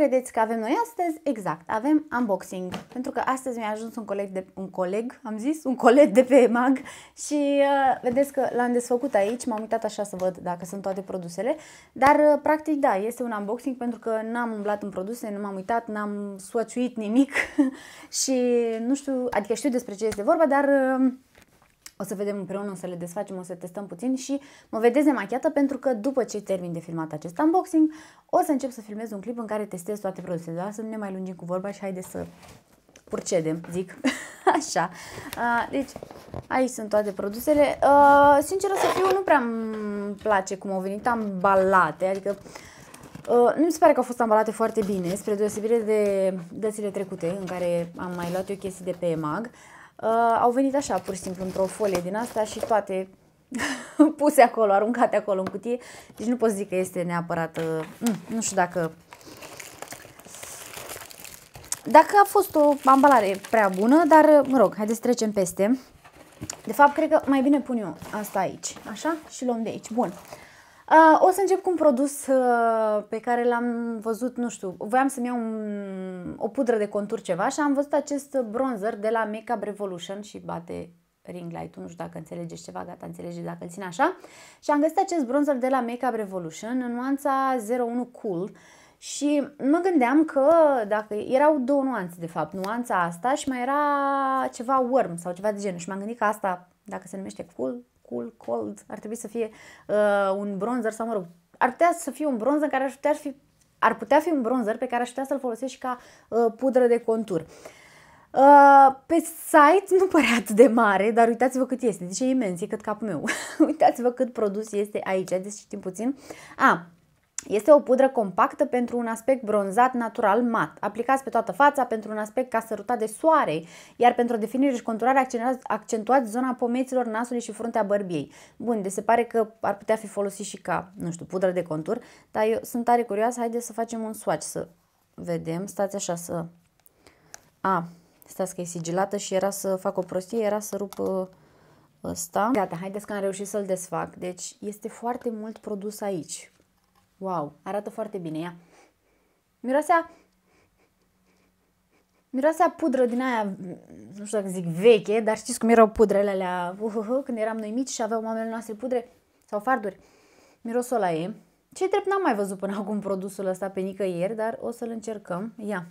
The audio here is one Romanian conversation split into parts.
credeți că avem noi astăzi? Exact, avem unboxing. Pentru că astăzi mi-a ajuns un coleg, de, un coleg, am zis, un coleg de pe mag și uh, vedeți că l-am desfăcut aici, m-am uitat așa să văd dacă sunt toate produsele, dar uh, practic da, este un unboxing pentru că n-am umblat în produse, nu m-am uitat, n-am swatchuit nimic și nu știu, adică știu despre ce este vorba, dar uh, o să vedem împreună, o să le desfacem, o să testăm puțin și mă vedeți nemachiată pentru că după ce termin de filmat acest unboxing, o să încep să filmez un clip în care testez toate produsele, dar să nu ne mai lungim cu vorba și haide să procedem, zic. Așa. Deci, aici sunt toate produsele. Sincer să fiu, nu prea îmi place cum au venit ambalate, adică nu mi se pare că au fost ambalate foarte bine, spre deosebire de dățile trecute, în care am mai luat eu chestii de pe EMAG uh, au venit așa, pur și simplu, într-o folie din asta și toate puse acolo, aruncate acolo în cutie. Deci nu pot să zic că este neapărat... Uh, mm, nu știu dacă... Dacă a fost o ambalare prea bună, dar, uh, mă rog, haideți să trecem peste. De fapt, cred că mai bine pun eu asta aici, așa? Și luăm de aici. Bun. Uh, Uh, o să încep cu un produs uh, pe care l-am văzut, nu știu, voiam să-mi iau un, o pudră de contur ceva și am văzut acest bronzer de la Makeup Revolution și bate ring light nu știu dacă înțelegeți ceva, gata, înțelegeți dacă îl țin așa. Și am găsit acest bronzer de la Makeup Revolution în nuanța 01 Cool și mă gândeam că dacă erau două nuanțe de fapt, nuanța asta și mai era ceva warm sau ceva de genul și m-am gândit că asta, dacă se numește cool, cool, cold, ar trebui să fie uh, un bronzer sau, mă rog, ar putea să fie un bronzer în care ar putea, fi, ar putea fi un bronzer pe care aș putea să-l folosești și ca uh, pudră de contur. Uh, pe site nu pare atât de mare, dar uitați-vă cât este. Deci e imens, e cât capul meu. uitați-vă cât produs este aici. Deci știm puțin. A, ah, este o pudră compactă pentru un aspect bronzat natural mat. Aplicați pe toată fața pentru un aspect ca sărutat de soare, iar pentru definire și conturare accentuați zona pomeților nasului și fruntea bărbiei. Bun, de se pare că ar putea fi folosit și ca, nu știu, pudră de contur, dar eu sunt tare curioasă, haideți să facem un swatch să vedem. Stați așa să... A, stați că e sigilată și era să fac o prostie, era să rup ă, ăsta. Gata, haideți că am reușit să-l desfac. Deci este foarte mult produs aici Wow, arată foarte bine ea. Miroasea... Miroasea pudră din aia, nu știu dacă zic veche, dar știți cum erau pudrele alea, uh, uh, uh, când eram noi mici și aveau mamele noastre pudre sau farduri. Mirosul ăla e. Ce drept n-am mai văzut până acum produsul ăsta pe nicăieri, dar o să-l încercăm. Ia,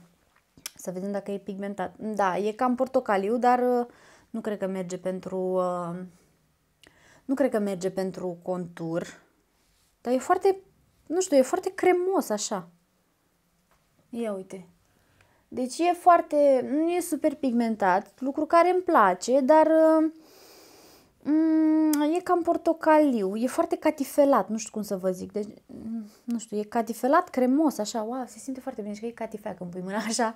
să vedem dacă e pigmentat. Da, e cam portocaliu, dar uh, nu cred că merge pentru... Uh, nu cred că merge pentru contur. Dar e foarte nu știu, e foarte cremos așa. Ia uite. Deci e foarte, nu e super pigmentat, lucru care îmi place, dar uh, mm, e cam portocaliu, e foarte catifelat, nu știu cum să vă zic. Deci, nu știu, e catifelat, cremos, așa, wow, se simte foarte bine, și că e catifea când pui mâna așa.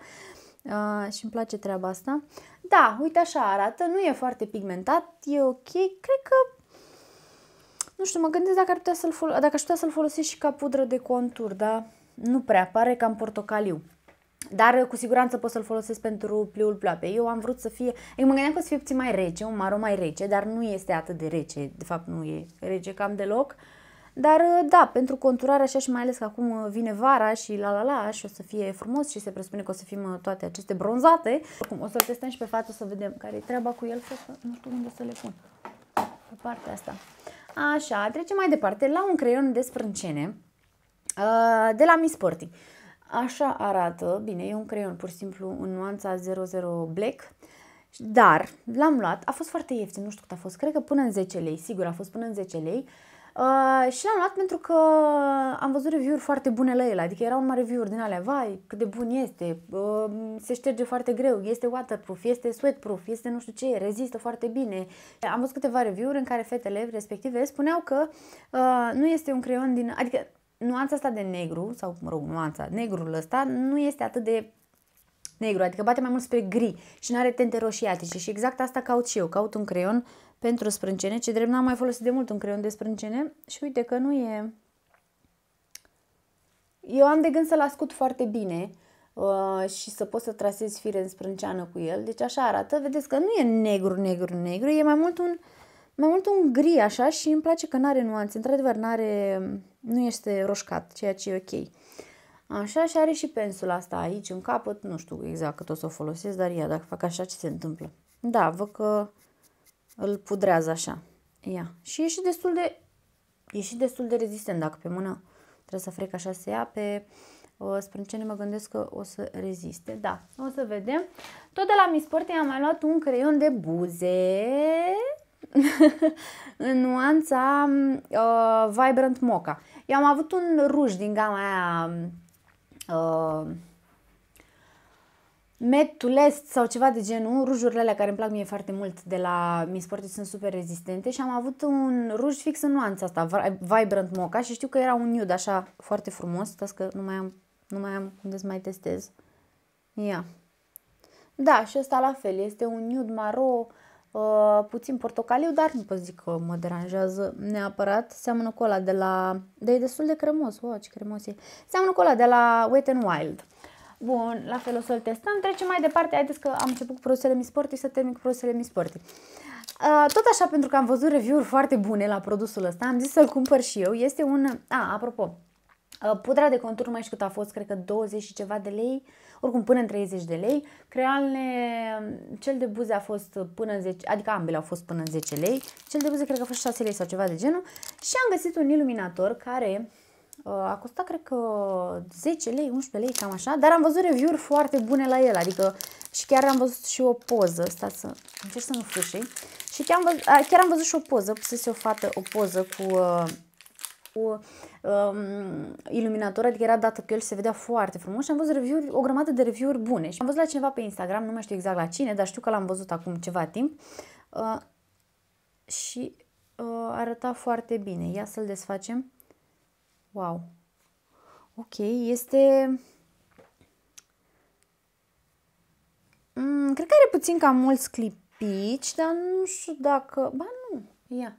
Uh, și îmi place treaba asta. Da, uite așa arată, nu e foarte pigmentat, e ok, cred că nu știu, mă gândesc dacă, ar putea să-l fol- dacă aș putea să-l folosesc și ca pudră de contur, dar nu prea, pare cam portocaliu. Dar cu siguranță pot să-l folosesc pentru pliul ploape. Eu am vrut să fie, eu mă gândeam că să fie puțin mai rece, un maro mai rece, dar nu este atât de rece, de fapt nu e rece cam deloc. Dar da, pentru conturare așa și mai ales că acum vine vara și la la la și o să fie frumos și se presupune că o să fim uh, toate aceste bronzate. Acum o să-l testăm și pe față să vedem care e treaba cu el, să nu știu unde să le pun. Pe partea asta. Așa, trecem mai departe la un creion de sprâncene uh, de la Miss Sporty. Așa arată, bine, e un creion pur și simplu în nuanța 00 black, dar l-am luat, a fost foarte ieftin, nu știu cât a fost, cred că până în 10 lei, sigur a fost până în 10 lei Uh, și l-am luat pentru că am văzut review-uri foarte bune la el, adică erau numai review-uri din alea, vai, cât de bun este, uh, se șterge foarte greu, este waterproof, este sweatproof, este nu știu ce, rezistă foarte bine. Am văzut câteva review-uri în care fetele respective spuneau că uh, nu este un creion din, adică nuanța asta de negru, sau mă rog, nuanța, negrul ăsta nu este atât de negru, adică bate mai mult spre gri și nu are tente roșiatice și exact asta caut și eu, caut un creion pentru sprâncene, ce drept n-am mai folosit de mult un creion de sprâncene și uite că nu e... Eu am de gând să-l ascut foarte bine uh, și să pot să trasez fire în sprânceană cu el, deci așa arată, vedeți că nu e negru, negru, negru, e mai mult un, mai mult un gri așa și îmi place că n-are nuanțe, într-adevăr n-are, nu este roșcat, ceea ce e ok. Așa și are și pensula asta aici în capăt, nu știu exact cât o să o folosesc, dar ia, dacă fac așa ce se întâmplă. Da, văd că îl pudrează așa. Ia. Și e și destul de, e și destul de rezistent. Dacă pe mână trebuie să frec așa se ia, pe ce sprâncene mă gândesc că o să reziste. Da, o să vedem. Tot de la Miss Sporty am mai luat un creion de buze în nuanța uh, Vibrant Mocha. Eu am avut un ruj din gama aia uh, metulest to sau ceva de genul, rujurile alea care îmi plac mie foarte mult de la Miss Sporty sunt super rezistente și am avut un ruj fix în nuanța asta, Vibrant Mocha și știu că era un nude așa foarte frumos, stați că nu mai am, nu mai am unde să mai testez. Ia. Yeah. Da, și ăsta la fel, este un nude maro, uh, puțin portocaliu, dar nu pot zic că mă deranjează neapărat. Seamănă cu ăla de la... Dar de e destul de cremos, wow, ce cremos e. Seamănă cu ăla de la Wet n Wild. Bun, la fel o să-l testăm. Trecem mai departe. Haideți că am început cu produsele Mi Sporty să termin cu produsele Mi Sporty. tot așa, pentru că am văzut review-uri foarte bune la produsul ăsta, am zis să-l cumpăr și eu. Este un... A, apropo, pudra de contur, mai știu cât a fost, cred că 20 și ceva de lei, oricum până în 30 de lei. Crealne, cel de buze a fost până în 10, adică ambele au fost până în 10 lei. Cel de buze cred că a fost 6 lei sau ceva de genul. Și am găsit un iluminator care Uh, a costat, cred că, 10 lei, 11 lei, cam așa, dar am văzut review-uri foarte bune la el, adică și chiar am văzut și o poză, stați să încerc să nu fâșii, și chiar am, văzut, chiar am văzut și o poză, pusese o fată o poză cu, uh, cu um, iluminator, adică era dată cu el și se vedea foarte frumos și am văzut review o grămadă de review-uri bune. Și am văzut la cineva pe Instagram, nu mai știu exact la cine, dar știu că l-am văzut acum ceva timp uh, și uh, arăta foarte bine. Ia să-l desfacem. Wow! Ok, este... Mm, cred că are puțin cam mulți clipici, dar nu știu dacă... Ba nu, ia.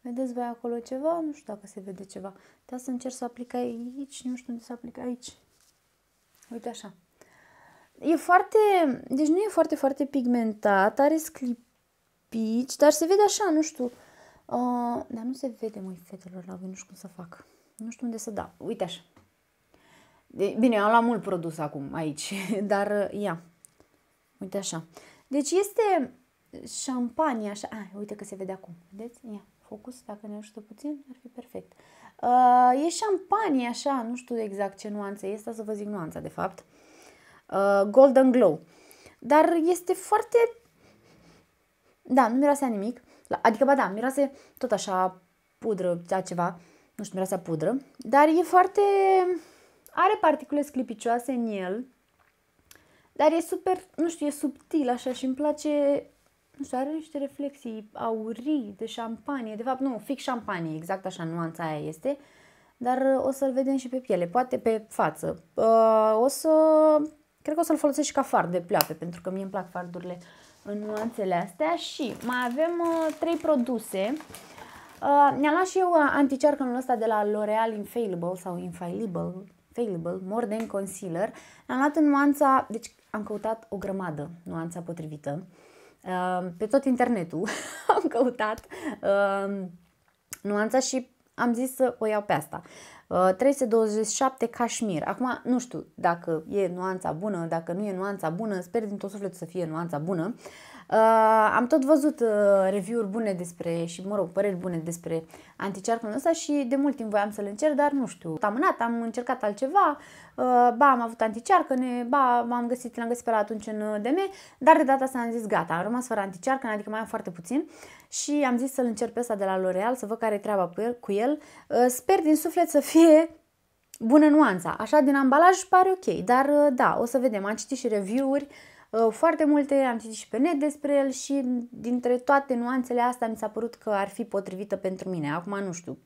Vedeți voi acolo ceva? Nu știu dacă se vede ceva. Dar să încerc să aplic aici, nu știu unde să aplic aici. Uite așa. E foarte... Deci nu e foarte, foarte pigmentat, are sclipici, dar se vede așa, nu știu. Uh, dar nu se vede, măi, fetelor, la voi nu știu cum să fac. Nu știu unde să dau. Uite așa. Bine, am luat mult produs acum aici, dar uh, ia. Uite așa. Deci este șampanie așa. ah uite că se vede acum. Vedeți? Ia, focus, dacă ne ajută puțin, ar fi perfect. Uh, e șampanie așa, nu știu exact ce nuanță este, să vă zic nuanța de fapt. Uh, Golden Glow. Dar este foarte... Da, nu miroase nimic. Adică, ba da, miroase tot așa pudră, da, ceva nu știu, mireasa pudră, dar e foarte, are particule sclipicioase în el, dar e super, nu știu, e subtil așa și îmi place, nu știu, are niște reflexii aurii de șampanie, de fapt nu, fix șampanie, exact așa nuanța aia este, dar uh, o să-l vedem și pe piele, poate pe față. Uh, o să, cred că o să-l folosesc și ca far de pleoape, pentru că mie îmi plac fardurile în nuanțele astea și mai avem uh, trei produse Uh, ne-am luat și eu uh, anticearcănul ăsta de la L'Oreal Infallible sau Infallible, Infallible, More Than Concealer. Am luat în nuanța, deci am căutat o grămadă nuanța potrivită. Uh, pe tot internetul am căutat uh, nuanța și am zis să o iau pe asta. Uh, 327 cașmir. Acum nu știu dacă e nuanța bună, dacă nu e nuanța bună, sper din tot sufletul să fie nuanța bună. Uh, Uh, am tot văzut uh, review-uri bune despre și, mă rog, păreri bune despre anticearcul ăsta și de mult timp voiam să-l încerc, dar nu știu. Am mânat, am încercat altceva, uh, ba am avut ne, ba m-am găsit, l-am găsit pe la atunci în uh, DM, dar de data asta am zis gata, am rămas fără anticearcă, adică mai am foarte puțin și am zis să-l încerc pe ăsta de la L'Oreal, să văd care e treaba cu el. Cu el. Uh, sper din suflet să fie bună nuanța. Așa, din ambalaj pare ok, dar uh, da, o să vedem. Am citit și review-uri, uh, Uh, foarte multe, am citit și pe net despre el și dintre toate nuanțele astea mi s-a părut că ar fi potrivită pentru mine. Acum nu știu,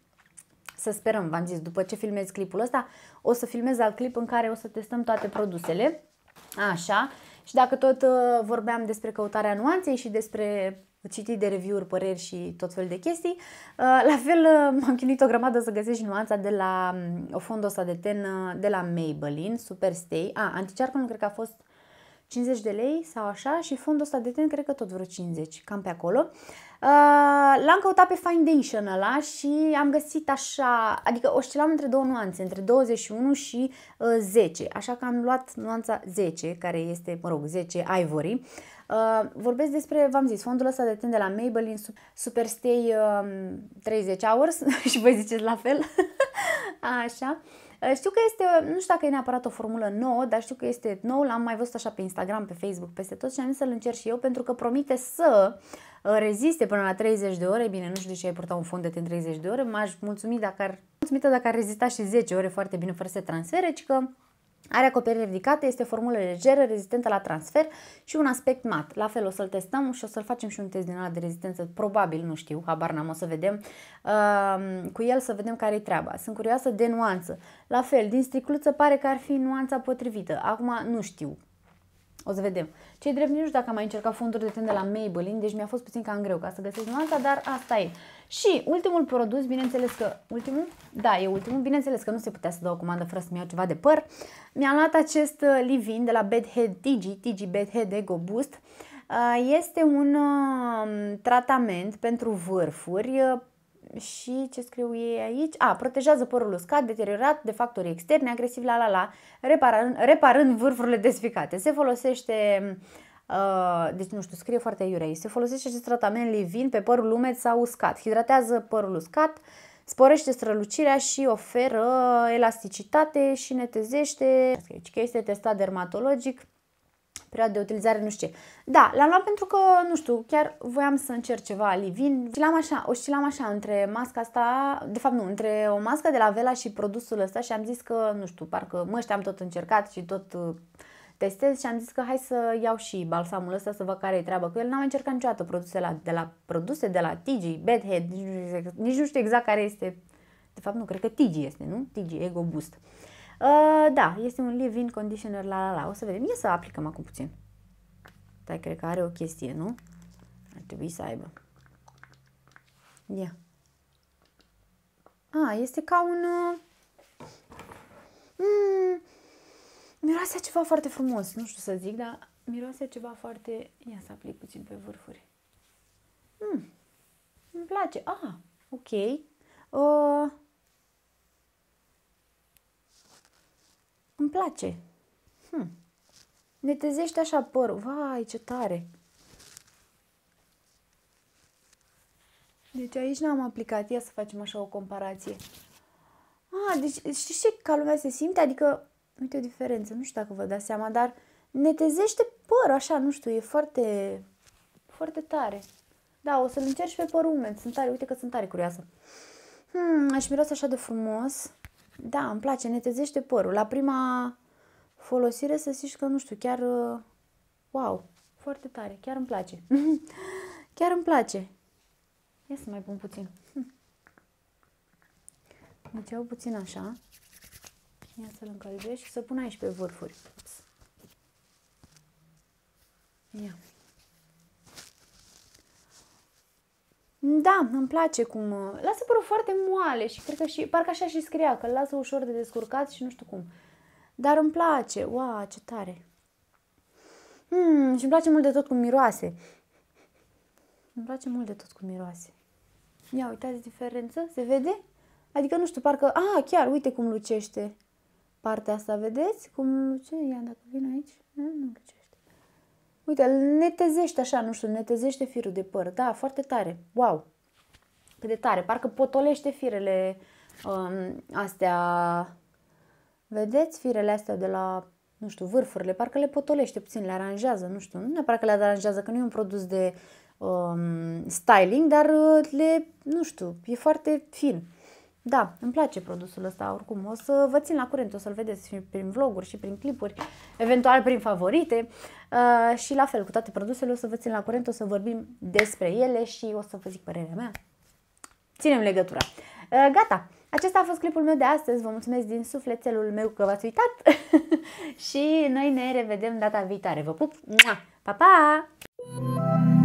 să sperăm, v-am zis, după ce filmez clipul ăsta, o să filmez alt clip în care o să testăm toate produsele. Așa. Și dacă tot uh, vorbeam despre căutarea nuanței și despre citit de review-uri, păreri și tot fel de chestii. Uh, la fel m-am chinuit o grămadă să găsești nuanța de la um, o fondul ăsta de ten de la Maybelline, Superstay. A, anticearcă nu cred că a fost 50 de lei sau așa și fondul ăsta de ten cred că tot vreo 50, cam pe acolo. Uh, l-am căutat pe Foundation ăla și am găsit așa, adică oscilam între două nuanțe, între 21 și 10, uh, așa că am luat nuanța 10, care este, mă rog, 10 Ivory. Uh, vorbesc despre, v-am zis, fondul ăsta de ten de la Maybelline, Superstay uh, um, 30 Hours și voi ziceți la fel. Așa. Ă, știu că este, nu știu dacă e neapărat o formulă nouă, dar știu că este nouă, l-am mai văzut așa pe Instagram, pe Facebook, peste tot și am zis să-l încerc și eu pentru că promite să ă, reziste până la 30 de ore. Bine, nu știu de ce ai purtat un fond de 30 de ore, m-aș mulțumi dacă ar, mulțumită dacă ar rezista și 10 ore foarte bine fără să se transfere, ci că are acoperire ridicată, este formulă legeră, rezistentă la transfer și un aspect mat. La fel o să-l testăm și o să-l facem și un test din de rezistență, probabil, nu știu, habar n-am, o să vedem, uh, cu el să vedem care-i treaba. Sunt curioasă de nuanță. La fel, din stricluță pare că ar fi nuanța potrivită. Acum nu știu, o să vedem. Cei drept nu știu dacă am mai încercat fonduri de ten de la Maybelline, deci mi-a fost puțin cam greu ca să găsesc alta, dar asta e. Și ultimul produs, bineînțeles că... Ultimul? Da, e ultimul. Bineînțeles că nu se putea să dau o comandă fără să-mi iau ceva de păr. Mi-am luat acest uh, leave-in de la Bedhead Tigi, Tigi Bedhead Ego Boost. Uh, este un um, tratament pentru vârfuri uh, și ce scriu ei aici? A, protejează părul uscat, deteriorat de factori externi, agresiv, la la la, reparând, reparând vârfurile desficate. Se folosește Uh, deci, nu știu, scrie foarte iurei. Se folosește acest tratament livin pe părul umed sau uscat. Hidratează părul uscat, sporește strălucirea și oferă elasticitate și netezește. Aici este testat dermatologic perioadă de utilizare, nu știu ce. Da, l-am luat pentru că, nu știu, chiar voiam să încerc ceva livin. Oscilam așa, oscilam așa între masca asta, de fapt nu, între o mască de la Vela și produsul ăsta și am zis că, nu știu, parcă mă, am tot încercat și tot uh, testez și am zis că hai să iau și balsamul ăsta să văd care e treaba cu el. N-am încercat niciodată produse la, de la produse de la Tigi, Bedhead, nici nu știu exact care este. De fapt, nu, cred că Tigi este, nu? Tigi Ego Boost. Uh, Uh, da, este un leave in conditioner, la la la. O să vedem. Ia să aplicăm acum puțin. Dar cred că are o chestie, nu? Ar trebui să aibă. Ia. A, este ca un... Uh, mm, miroase ceva foarte frumos. Nu știu să zic, dar miroase ceva foarte... Ia să aplic puțin pe vârfuri. Mm, îmi place. Ah, ok. Uh, Îmi place. Hm. Netezește așa părul. Vai, ce tare! Deci aici n-am aplicat. Ia să facem așa o comparație. A, deci știți ce ca lumea se simte? Adică, uite o diferență, nu știu dacă vă dați seama, dar netezește părul așa, nu știu, e foarte, foarte tare. Da, o să-l încerci pe părul umed. Sunt tare, uite că sunt tare curioasă. Hmm, aș miros așa de frumos. Da, îmi place, netezește părul. La prima folosire să zici că, nu știu, chiar... Uh, wow, foarte tare, chiar îmi place. chiar îmi place. Ia să mai pun puțin. Deci iau puțin așa. Ia să-l încălzești și să pun aici pe vârfuri. Ia. Da, îmi place cum... Uh, lasă părul foarte moale și cred că și... Parcă așa și scria, că lasă ușor de descurcat și nu știu cum. Dar îmi place. Wow, ce tare! Mm, și îmi place mult de tot cum miroase. Îmi place mult de tot cum miroase. Ia, uitați diferență, se vede? Adică, nu știu, parcă... A, chiar, uite cum lucește partea asta, vedeți? Cum luce? Ia, dacă Uite, îl netezește așa, nu știu, netezește firul de păr. Da, foarte tare. Wow! Cât de tare. Parcă potolește firele um, astea. Vedeți firele astea de la, nu știu, vârfurile? Parcă le potolește puțin, le aranjează, nu știu. Nu neapărat că le aranjează, că nu e un produs de um, styling, dar uh, le, nu știu, e foarte fin. Da, îmi place produsul ăsta oricum. O să vă țin la curent, o să-l vedeți și prin vloguri și prin clipuri, eventual prin favorite uh, și la fel cu toate produsele o să vă țin la curent, o să vorbim despre ele și o să vă zic părerea mea. Ținem legătura. Uh, gata, acesta a fost clipul meu de astăzi. Vă mulțumesc din sufletelul meu că v-ați uitat și noi ne revedem data viitoare. Vă pup! Pa, pa!